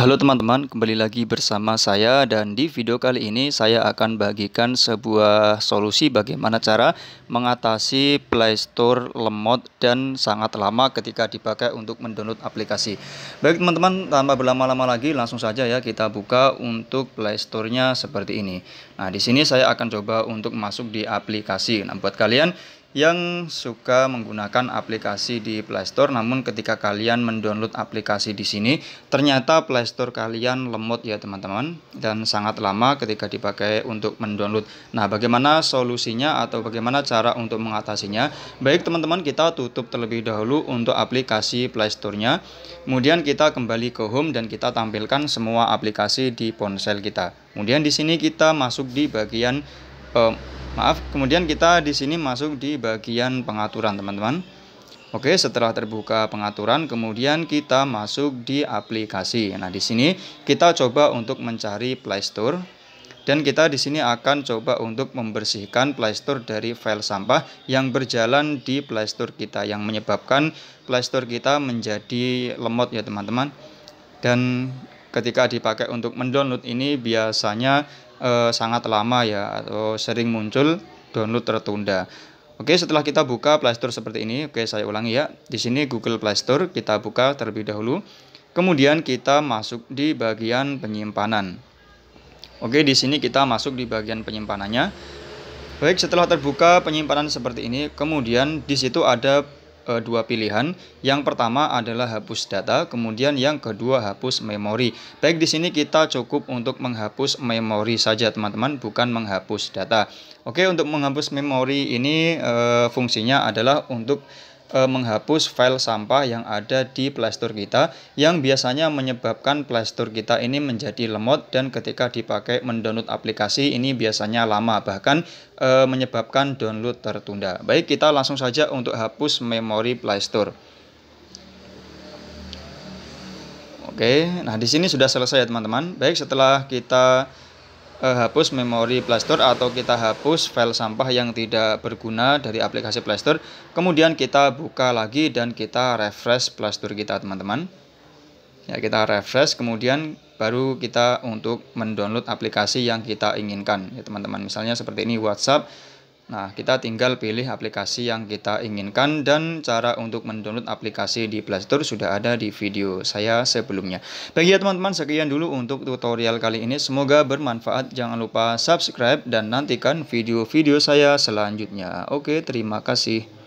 Halo teman-teman, kembali lagi bersama saya dan di video kali ini saya akan bagikan sebuah solusi bagaimana cara mengatasi Play Store lemot dan sangat lama ketika dipakai untuk mendownload aplikasi. Baik teman-teman, tanpa berlama-lama lagi langsung saja ya kita buka untuk Play Store-nya seperti ini. Nah, di sini saya akan coba untuk masuk di aplikasi. Nah, buat kalian yang suka menggunakan aplikasi di Play Store namun ketika kalian mendownload aplikasi di sini ternyata Play Store kalian lemot ya teman-teman dan sangat lama ketika dipakai untuk mendownload. Nah, bagaimana solusinya atau bagaimana cara untuk mengatasinya? Baik teman-teman, kita tutup terlebih dahulu untuk aplikasi Play Store-nya. Kemudian kita kembali ke home dan kita tampilkan semua aplikasi di ponsel kita. Kemudian di sini kita masuk di bagian eh, maaf kemudian kita di sini masuk di bagian pengaturan teman-teman Oke, setelah terbuka pengaturan, kemudian kita masuk di aplikasi. Nah, di sini kita coba untuk mencari Playstore dan kita di sini akan coba untuk membersihkan Playstore dari file sampah yang berjalan di Playstore kita yang menyebabkan Playstore kita menjadi lemot ya, teman-teman. Dan ketika dipakai untuk mendownload ini biasanya eh, sangat lama ya atau sering muncul download tertunda. Oke, setelah kita buka Play Store seperti ini, oke saya ulangi ya. Di sini Google Play Store kita buka terlebih dahulu. Kemudian kita masuk di bagian penyimpanan. Oke, di sini kita masuk di bagian penyimpanannya. Baik, setelah terbuka penyimpanan seperti ini, kemudian di situ ada e, dua pilihan. Yang pertama adalah hapus data, kemudian yang kedua hapus memori. Baik di sini kita cukup untuk menghapus memori saja teman-teman, bukan menghapus data. Oke, untuk menghapus memori ini e, fungsinya adalah untuk e, menghapus file sampah yang ada di Playstore kita yang biasanya menyebabkan Playstore kita ini menjadi lemot dan ketika dipakai mendownload aplikasi ini biasanya lama bahkan e, menyebabkan download tertunda. Baik, kita langsung saja untuk hapus memori Playstore. Oke, nah di sini sudah selesai ya teman-teman. Baik, setelah kita Eh, hapus memori Playstore atau kita hapus file sampah yang tidak berguna dari aplikasi Playstore. Kemudian kita buka lagi dan kita refresh Playstore kita, teman-teman. Ya, kita refresh kemudian baru kita untuk mendownload aplikasi yang kita inginkan, ya teman-teman. Misalnya seperti ini WhatsApp Nah, kita tinggal pilih aplikasi yang kita inginkan dan cara untuk mendownload aplikasi di Playstore sudah ada di video saya sebelumnya. Bagi ya teman-teman, sekian dulu untuk tutorial kali ini. Semoga bermanfaat. Jangan lupa subscribe dan nantikan video-video saya selanjutnya. Oke, terima kasih.